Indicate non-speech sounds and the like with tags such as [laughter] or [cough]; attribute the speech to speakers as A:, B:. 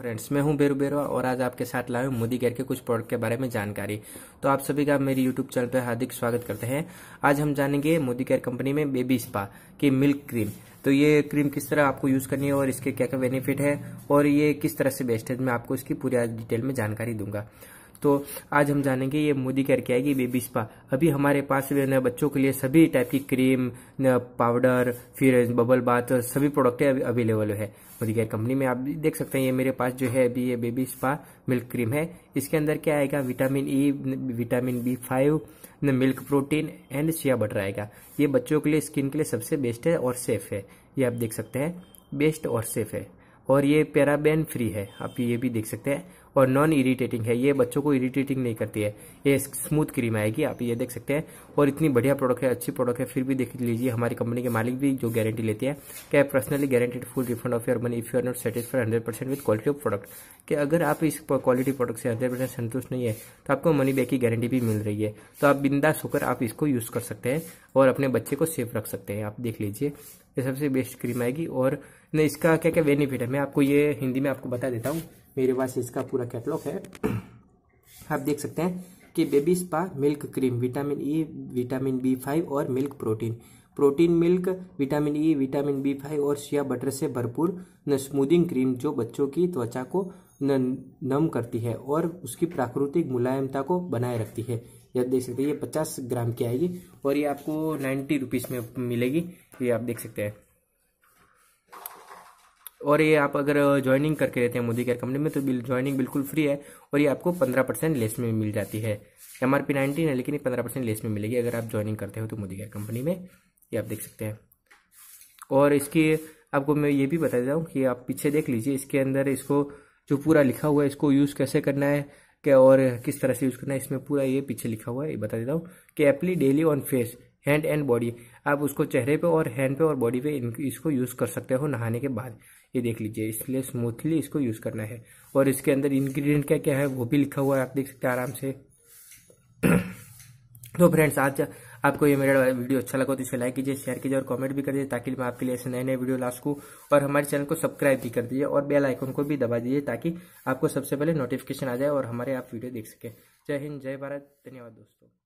A: friends मैं हूं बेरू बेरवा और आज आपके साथ लाए मोदी गैर के कुछ प्रोडक्ट के बारे में जानकारी तो आप सभी का मेरी यूट्यूब चैनल पर हार्दिक स्वागत करते हैं आज हम जानेंगे मोदी गैर कंपनी में बेबी स्पा की मिल्क क्रीम तो ये क्रीम किस तरह आपको यूज करनी है और इसके क्या क्या बेनिफिट है और ये किस तरह से बेस्ट है मैं आपको इसकी पूरी डिटेल में जानकारी दूंगा तो आज हम जानेंगे ये मोदी करके आएगी बेबी स्पा अभी हमारे पास बच्चों के लिए सभी टाइप की क्रीम पाउडर फिर बबल बात सभी प्रोडक्ट अवेलेबल है मोदी केयर कंपनी में आप देख सकते हैं ये मेरे पास जो है अभी ये बेबी स्पा मिल्क क्रीम है इसके अंदर क्या आएगा vitamin E vitamin B five milk protein and shea butter आएगा ये बच्चों के लिए स्किन के लिए सबसे बेस्ट है और सेफ है ये आप देख सकते हैं बेस्ट और सेफ है और ये पैराबेन फ्री है आप ये भी देख सकते हैं और नॉन इरिटेटिंग है ये बच्चों को इरिटेटिंग नहीं करती है ये स्मूथ क्रीम आएगी आप ये देख सकते हैं और इतनी बढ़िया प्रोडक्ट है अच्छी प्रोडक्ट है फिर भी देख लीजिए हमारी कंपनी के मालिक भी जो गारंटी लेती है क्या personally guaranteed full refund of your money if you are not satisfied hundred percent with quality of product कि अगर आप इस क्वालिटी प्रोडक्ट से हंड्रेड परसेंट संतुष्ट नहीं है तो आपको मनी बैक की गारंटी भी मिल रही है तो आप बिंदास होकर आप इसको यूज़ कर सकते हैं और अपने बच्चे को सेफ रख सकते हैं आप देख लीजिए ये सबसे बेस्ट क्रीम आएगी और नहीं इसका क्या क्या बेनिफिट है मैं आपको ये हिंदी में आपको बता देता हूँ मेरे पास इसका पूरा कैटलॉग है [clears throat] आप देख सकते हैं कि baby spa milk cream vitamin E vitamin B five और milk protein protein milk vitamin E vitamin B five और शिया बटर से भरपूर न स्मूदिंग क्रीम जो बच्चों की त्वचा को नम करती है और उसकी प्राकृतिक मुलायमता को बनाए रखती है यह देख सकते हैं ये पचास ग्राम की आएगी और ये आपको नाइन्टी रुपीज़ में मिलेगी ये आप देख सकते हैं और ये आप अगर ज्वाइनिंग करके रहते हैं मोदी केयर कंपनी में तो बिल ज्वाइनिंग बिल्कुल फ्री है और ये आपको पंद्रह परसेंट लेस में मिल जाती है एम आर पी नाइनटीन है लेकिन ये पंद्रह परसेंट लेस में मिलेगी अगर आप ज्वाइनिंग करते हो तो मोदी केयर कंपनी में ये आप देख सकते हैं और इसकी आपको मैं ये भी बता देता हूँ कि आप पीछे देख लीजिए इसके अंदर इसको जो पूरा लिखा हुआ है इसको यूज़ कैसे करना है क्या और किस तरह से यूज़ करना है इसमें पूरा ये पीछे लिखा हुआ है ये बता देता हूँ कि apply daily on face hand and body आप उसको चेहरे पे और हैंड पे और बॉडी पे इसको यूज़ कर सकते हो नहाने के बाद ये देख लीजिए इसलिए स्मूथली इसको यूज़ करना है और इसके अंदर इंग्रेडिएंट क्या क्या है वो भी लिखा हुआ है आप देख सकते हैं आराम से [clears throat] तो फ्रेंड्स आज आपको ये मेरा वीडियो अच्छा लगा तो इसे लाइक कीजिए शेयर कीजिए और कमेंट भी कर दीजिए ताकि मैं आपके लिए ऐसे नए नए वीडियो ला सकूँ और हमारे चैनल को सब्सक्राइब भी कर दीजिए और बेल आइकन को भी दबा दीजिए ताकि आपको सबसे पहले नोटिफिकेशन आ जाए और हमारे आप वीडियो देख सकें जय हिंद जय भारत धन्यवाद दोस्तों